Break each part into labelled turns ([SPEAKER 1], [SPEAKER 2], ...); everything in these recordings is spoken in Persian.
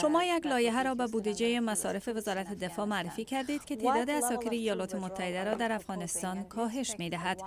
[SPEAKER 1] شما یک لایحه را به بودجه مصارف وزارت دفاع معرفی کردید که تعداد اساکر ایالات متحده را در افغانستان کاهش می دهد.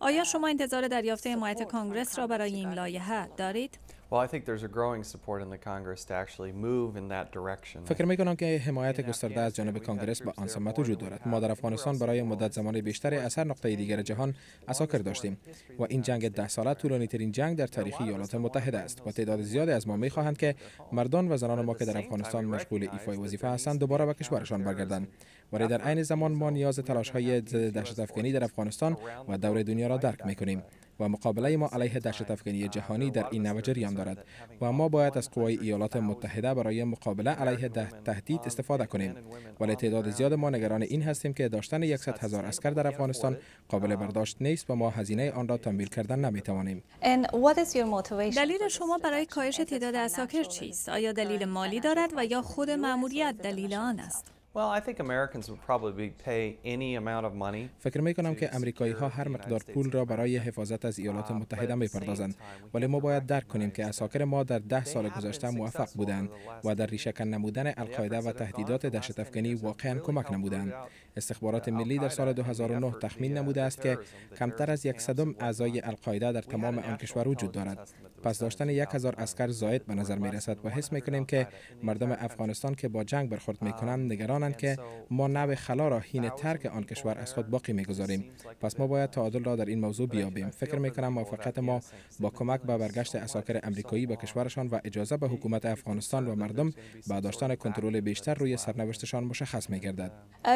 [SPEAKER 1] آیا uh, شما انتظار دریافت حمایت کانگرس را برای این لایحه دارید؟
[SPEAKER 2] Well, I think there's a growing support in the Congress to actually move in that direction. فکر می
[SPEAKER 3] کنم که حمایت گسترده از جانب کانگرس به آن سمت وجود دارد. ما در افغانستان برای مدت زمان بیشتری از هر نقطه دیگر جهان اساکر داشتیم و این جنگ ده ساله طولانی ترین جنگ در تاریخ ایالات متحده است و تعداد زیادی از ما می خواهند که مردان و زنان ما که در افغانستان مشغول ایفای وظیفه هستند دوباره به کشورشان برگردند. ولی در عین زمان ما نیاز تلاش های ضد دهشت افغانی در افغانستان و دور دنیا را درک می کنیم. و مقابله ما علیه دهشت افغانی جهانی در این نوع جریان دارد و ما باید از قوای ایالات متحده برای مقابله علیه تهدید استفاده کنیم ولی تعداد زیاد ما نگران این هستیم که داشتن یکصد هزار اسکر در افغانستان قابل برداشت نیست و ما هزینه آن را تمویل کردن نمیتوانیم
[SPEAKER 1] دلیل شما برای کاهش تعداد اساکر چیست آیا دلیل مالی دارد و یا خود مأموریت دلیل آن است
[SPEAKER 3] فکر می کنم که امریکایی ها هر مقدار پول را برای حفاظت از ایالات ah, متحده می پردازند ولی ما باید درک کنیم که اساکر ما در ده سال گذشته موفق بودند و در ریشکن نمودن القاعده و تهدیدات دهشت افغانی واقعا کمک نمودند استخبارات ملی در سال 2009 تخمین uh, نموده است که کمتر از یک صدم اعضای القاعده در تمام آن کشور وجود دارد پس داشتن یک هزار اسکر زاید به نظر می رسد و حس می که مردم افغانستان که با جنگ برخورد می کنند نگران که ما نوع خلا را حین ترک آن کشور از خود باقی میگذاریم پس ما باید تعادل را در این موضوع بیابیم فکر می کنم موافقت ما با کمک به برگشت اساکر امریکایی به کشورشان و اجازه به حکومت افغانستان و مردم به داشتن کنترل بیشتر روی سرنوشتشان مشخص uh, میگردد
[SPEAKER 1] uh,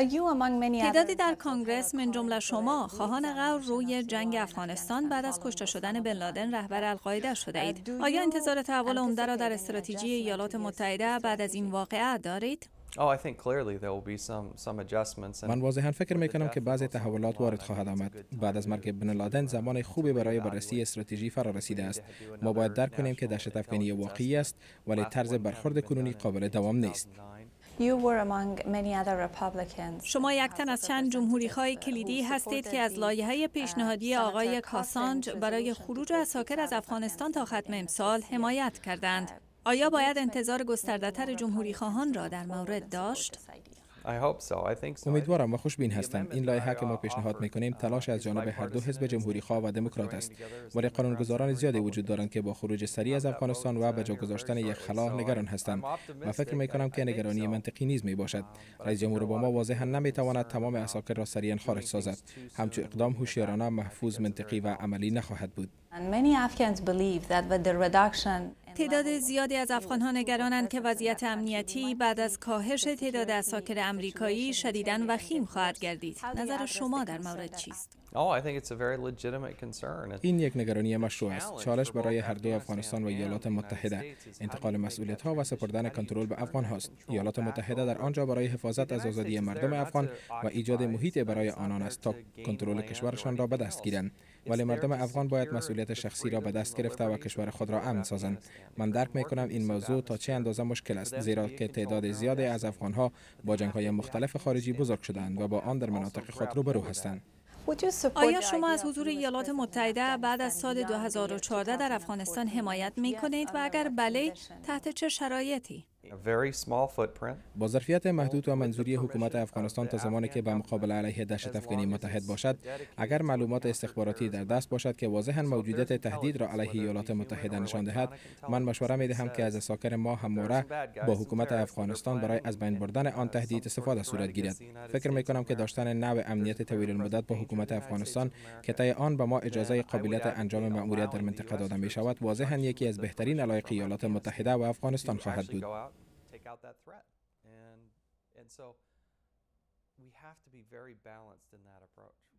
[SPEAKER 1] تعدادی در کنگرس من جمله شما خواهان غور روی جنگ افغانستان بعد از کشته شدن بن لادن رهبر القاعده شده uh, اید آیا انتظار تحول عمده را در استراتژی ایالات متحده بعد از این واقعه دارید
[SPEAKER 2] من واضحا فکر
[SPEAKER 3] می کنم که بعضی تحولات وارد خواهد آمد. بعد از مرگ بن لادن زمان خوبی برای بررسی استراتژی فرا رسیده است. ما باید درک کنیم که دهشت افغانی واقعی است ولی طرز برخورد کنونی قابل دوام نیست.
[SPEAKER 1] شما یک از چند جمهوری های کلیدی هستید که از لایحه uh, پیشنهادی آقای کاسانج برای خروج از ساکر از افغانستان تا ختم امسال حمایت کردند. Uh, آیا باید انتظار گستردهتر جمهوری خواهان را در مورد داشت؟
[SPEAKER 3] امیدوارم و خوشبین هستم این لایحه که ما پیشنهاد میکنیم تلاش از جانب هر دو حزب جمهوری خواه و دموکرات است ولی قانونگذاران زیادی وجود دارند که با خروج سریع از افغانستان و به جا گذاشتن یک خلا نگران هستند و فکر میکنم که نگرانی منطقی نیز می باشد رئیس جمهور ما واضحا نمیتواند تمام اساکر را سریعا خارج سازد همچو اقدام هوشیارانه محفوظ منطقی و عملی نخواهد بود
[SPEAKER 1] تعداد زیادی از ها نگرانند که وضعیت امنیتی بعد از کاهش تعداد اساکر امریکایی شدیداً وخیم خواهد گردید. نظر شما در مورد چیست؟
[SPEAKER 2] Oh,
[SPEAKER 3] این یک نگرانی مشروع است. چالش برای هر دو افغانستان و ایالات متحده انتقال مسئولیت ها و سپردن کنترل به افغان هاست. ایالات متحده در آنجا برای حفاظت از آزادی مردم افغان و ایجاد محیط برای آنان است تا کنترل کشورشان را به دست گیرند. ولی مردم افغان باید مسئولیت شخصی را به دست گرفته و کشور خود را امن سازند من درک می کنم این موضوع تا چه اندازه مشکل است زیرا که تعداد زیادی از افغان ها با جنگ های مختلف خارجی بزرگ شدند و با آن در مناطق خود روبرو هستند
[SPEAKER 1] آیا شما از حضور ایالات متحده بعد از سال 2014 در افغانستان حمایت می کنید و اگر بله تحت چه شرایطی؟
[SPEAKER 3] با ظرفیت محدود و منظوری حکومت افغانستان تا زمانی که به مقابل علیه دهشت افغانی متحد باشد اگر معلومات استخباراتی در دست باشد که واضحا موجودیت تهدید را علیه ایالات متحده نشان دهد من مشوره می دهم که از ساکر ما هموره با حکومت افغانستان برای از بین بردن آن تهدید استفاده صورت گیرد فکر می کنم که داشتن نوع امنیت طویل المدت با حکومت افغانستان که طی آن به ما اجازه قابلیت انجام مأموریت در منطقه داده می شود واضحا یکی از بهترین علایق ایالات متحده و افغانستان خواهد بود
[SPEAKER 2] take out that threat. And, and so we have to be very balanced in that approach.